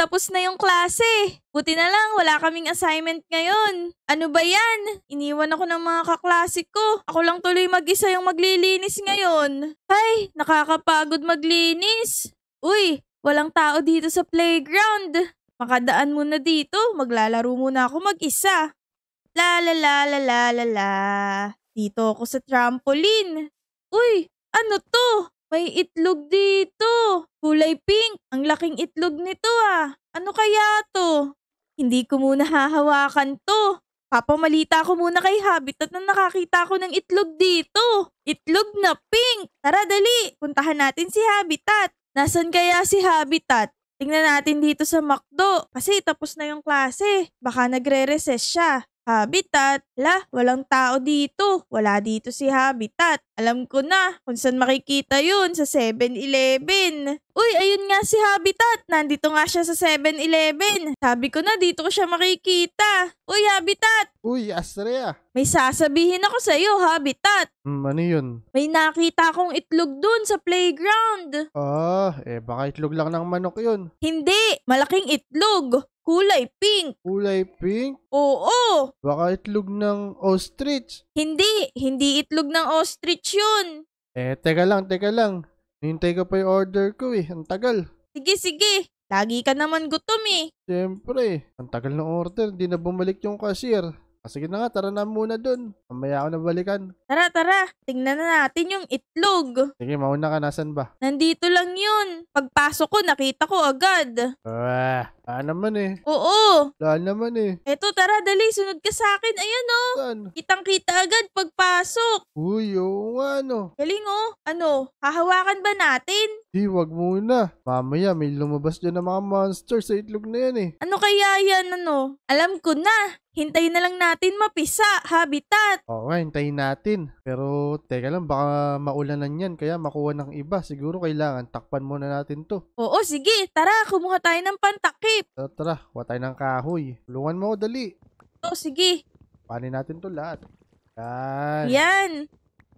tapos na yung klase. Buti na lang, wala kaming assignment ngayon. Ano ba yan? Iniwan ako ng mga kaklasik ko. Ako lang tuloy mag-isa yung maglilinis ngayon. Ay, nakakapagod maglinis. Uy, walang tao dito sa playground. Makadaan muna dito, maglalaro muna ako mag-isa. La la la la la la la. Dito ako sa trampoline. Uy, ano to? May itlog dito! Kulay pink! Ang laking itlog nito ah! Ano kaya to? Hindi ko muna hahawakan to. Papamalita ko muna kay Habitat na nakakita ko ng itlog dito. Itlog na pink! Tara dali! Puntahan natin si Habitat. Nasaan kaya si Habitat? Tingnan natin dito sa McDo kasi tapos na yung klase. Baka nagre-recess siya. Habitat? La, walang tao dito. Wala dito si Habitat. Alam ko na kung saan makikita yun sa 7-Eleven. Uy, ayun nga si Habitat. Nandito nga siya sa 7-Eleven. Sabi ko na dito ko siya makikita. Uy, Habitat! Uy, Astrea! May sasabihin ako sa iyo, Habitat. Mm, ano yun? May nakita akong itlog dun sa playground. Ah, eh baka itlog lang ng manok yun. Hindi, malaking itlog. Kulay pink. Kulay pink? Oo. Baka itlog ng ostrich. Hindi. Hindi itlog ng ostrich yun. Eh, teka lang, teka lang. Hintay ka pa yung order ko eh. Ang tagal. Sige, sige. Lagi ka naman gutom eh. Siyempre. Ang tagal ng order. Hindi na bumalik yung cashier. Ah, sige na nga, tara na muna dun. Mamaya ako nabalikan. Tara, tara. Tingnan na natin yung itlog. Sige, mauna ka. Nasaan ba? Nandito lang yun. Pagpasok ko, nakita ko agad. Ah, ah naman eh. Oo. Dahil naman eh. Eto, tara, dali. Sunod ka sa akin. Ayan oh. Saan? Kitang-kita agad pagpasok. Uy, oo nga no. Galing oh. Ano, hahawakan ba natin? Di, wag muna. Mamaya may lumabas dyan ng mga monsters sa itlog na yan eh. Ano kaya yan ano? Alam ko na. Hintayin na lang natin mapisa, habitat. Oo nga, hintayin natin. Pero teka lang, baka maulanan yan kaya makuha ng iba. Siguro kailangan takpan muna natin to. Oo, sige. Tara, kumuha tayo ng pantakip. Tara, tara. Kuha tayo ng kahoy. Tulungan mo ko, dali. Oo, sige. Panin natin to lahat. Yan. Yan.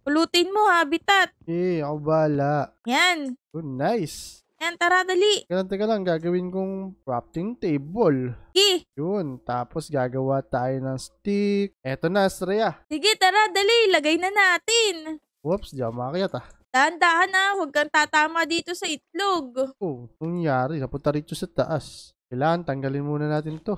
Pulutin mo, habitat. Eh, ako bala. Yan. Oh, nice. Yan, tara, dali. Kailan, teka lang, gagawin kong crafting table. Sige. Yun, tapos gagawa tayo ng stick. Eto na, Sreya. Sige, tara, dali, lagay na natin. Whoops, di ako makakyat ah. Dahan-dahan na, huwag kang tatama dito sa itlog. Oh, nangyari, napunta rito sa taas. Kailangan, tanggalin muna natin to.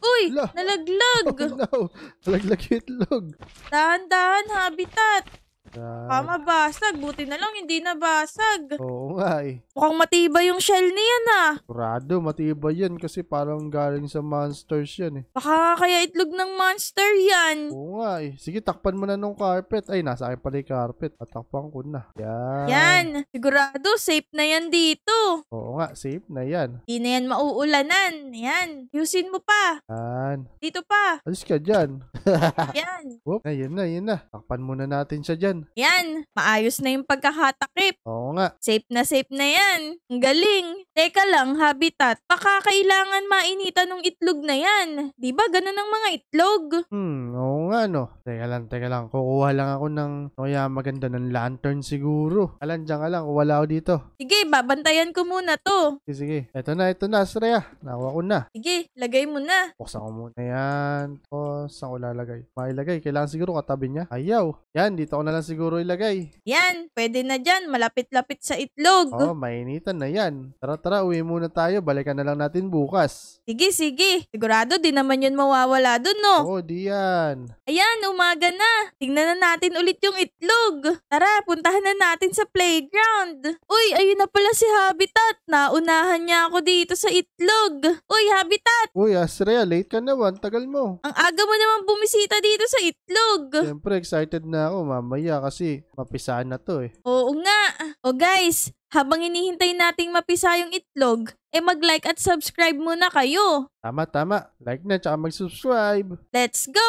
Uy, Ala. nalaglag. Oh no, nalaglag itlog. Dahan-dahan, habitat. Right. Pamabasag. Buti na lang hindi nabasag. Oo nga eh. Mukhang matibay yung shell niya na. Kurado, ah. matibay yan kasi parang galing sa monsters yan eh. Baka kaya itlog ng monster yan. Oo nga eh. Sige, takpan mo na nung carpet. Ay, nasa akin pala yung carpet. takpan ko na. Yan. Yan. Sigurado, safe na yan dito. Oo nga, safe na yan. Hindi na yan mauulanan. Yan. Yusin mo pa. Yan. Dito pa. Alis ka dyan. yan. Whoop. Ayun na, yun na. Takpan muna natin siya dyan. Yan. Maayos na yung pagkakatakip. Oo nga. Safe na safe na yan. Ang galing. Teka lang, habitat. Baka kailangan mainitan ng itlog na yan. Di ba ganun ang mga itlog? Hmm, oo nga no. Teka lang, teka lang. Kukuha lang ako ng, o kaya maganda ng lantern siguro. Alan, dyan ka lang. Wala ako dito. Sige, babantayan ko muna to. Sige, sige. Eto na, eto na, Sreya. Nakuha ko na. Sige, lagay mo na. Buksan ko muna yan. Yan. O, saan ko lalagay? Mailagay. Kailangan siguro katabi niya. Ayaw. Yan, dito ko na lang siguro ilagay. Yan, pwede na dyan. Malapit-lapit sa itlog. oh, mainitan na yan. Tara, tara, uwi muna tayo. Balikan na lang natin bukas. Sige, sige. Sigurado di naman yun mawawala dun, no? Oo, oh, di yan. Ayan, umaga na. Tingnan na natin ulit yung itlog. Tara, puntahan na natin sa playground. Uy, ayun na pala si Habitat. Naunahan niya ako dito sa itlog. Uy, Habitat! Uy, Asriel, late ka na. One tagal mo. Ang aga mo naman bumisita dito sa itlog. Siyempre, excited na ako mamaya kasi mapisaan na to eh. Oo nga. O guys, habang inihintay nating mapisa yung itlog, eh mag-like at subscribe muna kayo. Tama, tama. Like na, tsaka mag-subscribe. Let's go!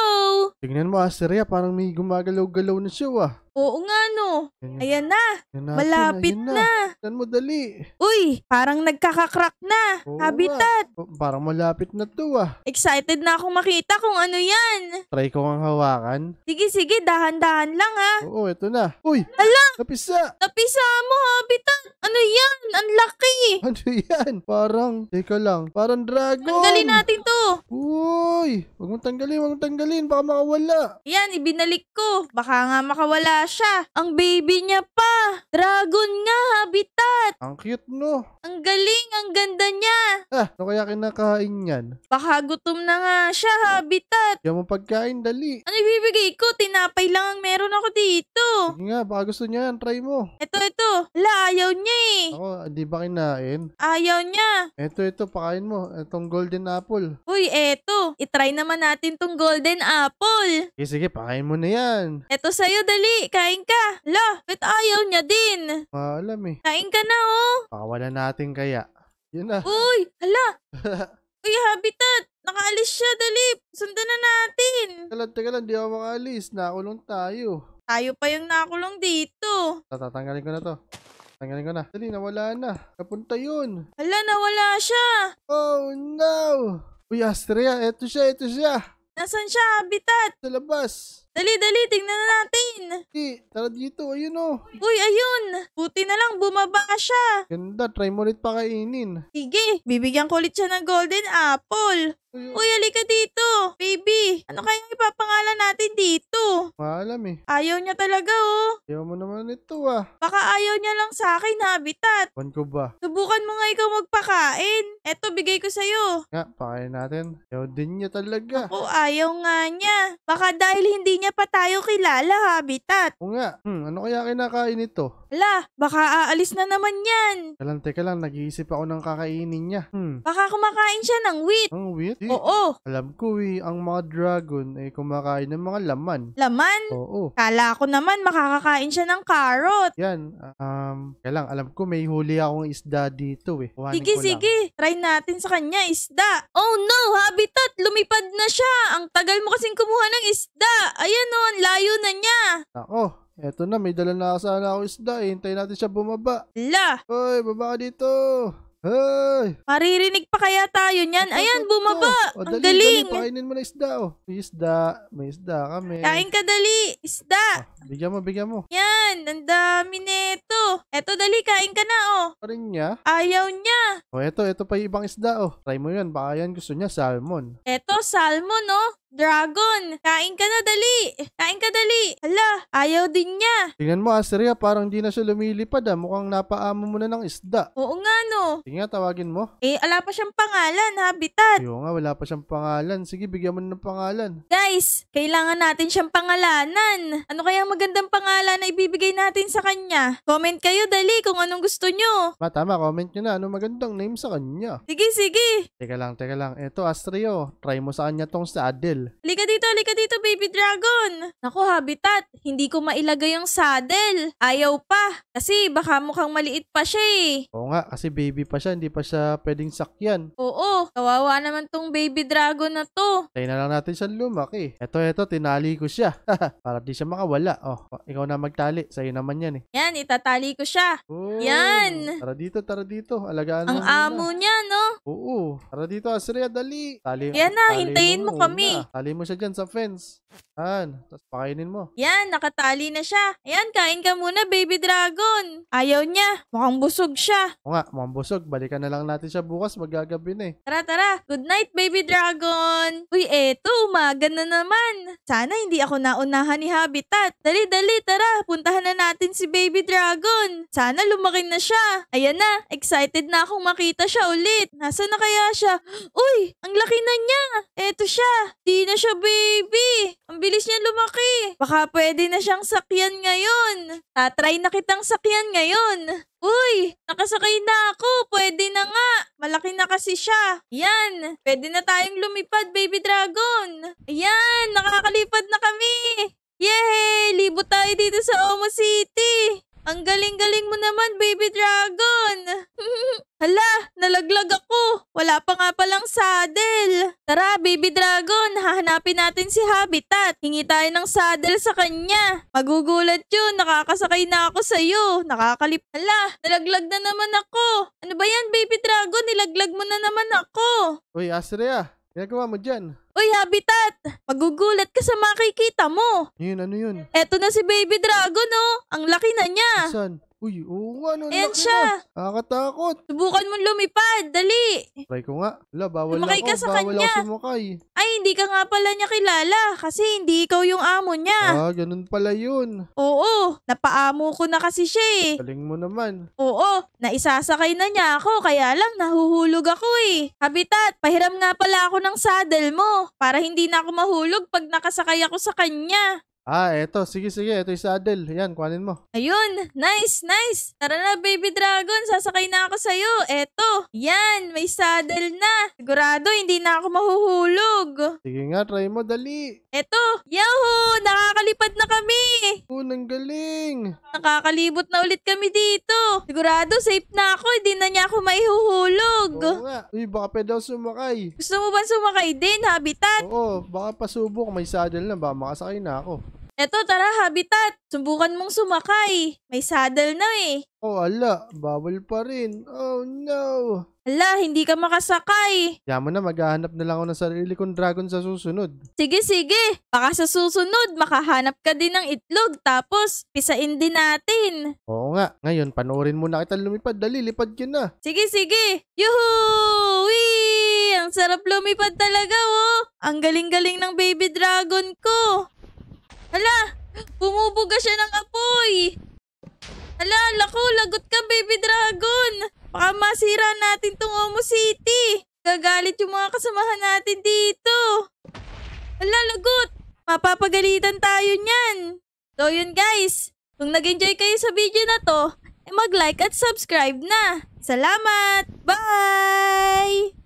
Tingnan mo, Asteria, ah, parang may gumagalaw-galaw na siya, ah. Oo nga, no. Ayan na. Ayan natin, Malapit ayan na. Tingnan mo, dali. Uy, parang nagkakakrak na. Oo Habitat. Nga. Ah. Oh, parang malapit na to, ah. Excited na akong makita kung ano yan. Try ko ang hawakan. Sige, sige. Dahan-dahan lang, ah. Oo, ito na. Uy! Ala! Napisa! Napisa mo, Habitat! Ano yan? Ang laki! Ano yan? Parang, teka lang, parang dragon! Tanggalin natin to! Uy! Huwag mong tanggalin, huwag mong tanggalin, baka makawala. Yan, ibinalik ko. Baka nga makawala siya. Ang baby niya pa! Dragon nga, habitat! Ang cute no? Ang galing, ang ganda niya! Ah, ano kaya kinakain yan? Baka gutom na nga siya, habitat! Yan mo pagkain, dali. Ano ibibigay ko? Tinapay lang ang meron ako dito. Sige nga, baka gusto niya yan, try mo. Ito, ito. La, ayaw niya eh. Ako, di ba kinain? Ayaw niya. Ito, ito, pakain mo. Itong golden apple. Uy, eto. Itry naman natin tong golden apple. Sige, sige, pakain mo na yan. Eto sa'yo, dali. Kain ka. Lo, ba't ayaw niya din? Maalam eh. Kain ka na, oh. Pakawala natin kaya. Yun na. Uy, hala. Uy, habitat. Nakaalis siya, dali. Sundan na natin. Tagal, tagal, hindi ako makaalis. Nakulong tayo. Tayo pa yung nakulong dito. Tatatanggalin ko na to. Tanggalin ko na. Dali, nawala na. Napunta yun. Hala, nawala siya. Oh, no. Uy, Astrea, eto siya, eto siya. Nasaan siya, habitat? Sa labas. Dali, dali, tingnan na natin. Hindi, tara dito, ayun o. Oh. Uy, ayun. Buti na lang, bumaba siya. Ganda, try mo ulit pakainin. Sige, bibigyan ko ulit siya ng golden apple. Uy, oh. Uy, halika dito. Baby, ano kayang ipapangalan natin dito? Maalam eh. Ayaw niya talaga oh. Ayaw mo naman ito ah. Baka ayaw niya lang sa akin, habitat. Pan ko ba? Subukan mo nga ikaw magpakain. Eto, bigay ko sa'yo. Nga, pakain natin. Ayaw din niya talaga. O, ayaw nga niya. Baka dahil hindi niya niya pa tayo kilala, Habitat. Oo nga. Hmm, ano kaya kinakain ito? Ala, baka aalis na naman yan. Kalan, teka lang. Nag-iisip ako ng kakainin niya. Hmm. Baka kumakain siya ng wheat. Ang wheat? Eh, Oo. Alam ko eh, ang mga dragon ay eh, kumakain ng mga laman. Laman? Oo. Kala ko naman makakakain siya ng carrot. Yan. Um, kaya lang, alam ko may huli akong isda dito eh. Kuhanin Sige, sige. Try natin sa kanya isda. Oh no, Habitat! Lumipad na siya! Ang tagal mo kasing kumuha ng isda! Ayan! Ayan o, oh, layo na niya. Ako, Eto na, may dala na sana ako isda. Hintay natin siya bumaba. La! Hoy, baba ka dito! Hoy! Maririnig pa kaya tayo niyan? Ayan, bumaba! O, ang dali, galing! Dali, pakainin mo na isda, oh. May isda. May isda kami. Kain ka dali! Isda! Oh, bigyan mo, bigyan mo. Yan, ang dami nito. Eto, dali, kain ka na, oh. Parin niya? Ayaw niya. Oh, eto, eto pa yung ibang isda, oh. Try mo yun, baka yan gusto niya, salmon. Eto, salmon, oh. Dragon, kain ka na dali. Kain ka dali. Hala, ayaw din niya. Tingnan mo, Asteria, parang di na siya lumilipad ah. Mukhang napaamo mo na ng isda. Oo nga no. Tingnan, tawagin mo. Eh, ala pa siyang pangalan, ha, habitat. Oo nga, wala pa siyang pangalan. Sige, bigyan mo na ng pangalan. Guys, kailangan natin siyang pangalanan. Ano kaya ang magandang pangalan na ibibigay natin sa kanya? Comment kayo dali kung anong gusto nyo. Ma, tama, comment nyo na. Ano magandang name sa kanya? Sige, sige. Teka lang, teka lang. Eto, Astrio, try mo sa kanya tong sa Adel saddle. Lika dito, lika dito, baby dragon. Naku, habitat, hindi ko mailagay yung saddle. Ayaw pa, kasi baka mukhang maliit pa siya eh. Oo nga, kasi baby pa siya, hindi pa siya pwedeng sakyan. Oo, kawawa naman tong baby dragon na to. Tayo na lang natin siya lumaki. Ito, ito, tinali ko siya. Para di siya makawala. Oh, oh, ikaw na magtali. Sa'yo naman yan eh. Yan, itatali ko siya. Oh, yan. Tara dito, tara dito. Alagaan Ang amo niya, no? Oo. Tara dito, Asria, dali. Tali, Yan na, tali hintayin mo, mo kami. Na. Tali mo siya dyan sa fence. Yan. Tapos pakainin mo. Yan, nakatali na siya. Ayan, kain ka muna, baby dragon. Ayaw niya. Mukhang busog siya. O nga, mukhang busog. Balikan na lang natin siya bukas. Magagabi na eh. Tara, tara. Good night, baby dragon. Uy, eto. Umaga na naman. Sana hindi ako naunahan ni Habitat. Dali, dali. Tara, puntahan na natin si baby dragon. Sana lumaki na siya. Ayan na. Excited na akong makita siya ulit. Nasaan na kaya siya? Uy, ang laki na niya. Eto siya. Di hindi na siya baby. Ang bilis niya lumaki. Baka pwede na siyang sakyan ngayon. Ah, try na kitang sakyan ngayon. Uy, nakasakay na ako. Pwede na nga. Malaki na kasi siya. Yan, pwede na tayong lumipad, baby dragon. Yan! nakakalipad na kami. Yay! Libo tayo dito sa Omo City! Ang galing-galing mo naman, Baby Dragon! Hala, nalaglag ako. Wala pa nga palang saddle. Tara, Baby Dragon, hahanapin natin si Habitat. Hingi tayo ng saddle sa kanya. Magugulat yun, nakakasakay na ako sa'yo. Nakakalip. Hala, nalaglag na naman ako. Ano ba yan, Baby Dragon? Nilaglag mo na naman ako. Uy, Astrea, ginagawa mo dyan? Uy, Habitat! Magugulat ka sa makikita mo! Yun, ano yun? Eto na si Baby Dragon, oh! Ang laki na niya! Saan? Uy, oo nga, ano Ayan siya. Na. Nakakatakot. Subukan mo lumipad, dali. Try ko nga. Wala, bawal Sumakay ako. ka sa bawal kanya. ako sumakay. Ay, hindi ka nga pala niya kilala kasi hindi ikaw yung amo niya. Ah, ganun pala yun. Oo, napaamo ko na kasi siya eh. Galing mo naman. Oo, naisasakay na niya ako kaya lang nahuhulog ako eh. Habitat, pahiram nga pala ako ng saddle mo para hindi na ako mahulog pag nakasakay ako sa kanya. Ah, eto. Sige, sige. Ito yung saddle. Adel. Yan, kuhanin mo. Ayun. Nice, nice. Tara na, baby dragon. Sasakay na ako sa'yo. Eto. Yan, may saddle na. Sigurado, hindi na ako mahuhulog. Sige nga, try mo. Dali. Eto. Yahoo! Nakakalipad na kami. Unang galing. Nakakalibot na ulit kami dito. Sigurado, safe na ako. Hindi na niya ako maihuhulog. Oo nga. Uy, baka pwede ako sumakay. Gusto mo ba sumakay din, Habitat? Oo, baka pasubok. May saddle na ba? Makasakay na ako. Eto, tara, habitat. Subukan mong sumakay. May saddle na eh. Oh, ala, bawal pa rin. Oh, no. Ala, hindi ka makasakay. Kaya mo na, maghahanap na lang ako ng sarili kong dragon sa susunod. Sige, sige. Baka sa susunod, makahanap ka din ng itlog. Tapos, pisain din natin. Oo nga. Ngayon, panoorin mo na kita lumipad. Dali, lipad ka na. Sige, sige. Yuhuu! Wee! Ang sarap lumipad talaga, oh. Ang galing-galing ng baby dragon ko. Hala! Bumubuga siya ng apoy! Hala, lako, lagot ka, baby dragon! Baka masira natin tong Omo City! Gagalit yung mga kasamahan natin dito! Hala, lagot! Mapapagalitan tayo niyan! So yun guys, kung nag-enjoy kayo sa video na to, eh mag-like at subscribe na! Salamat! Bye!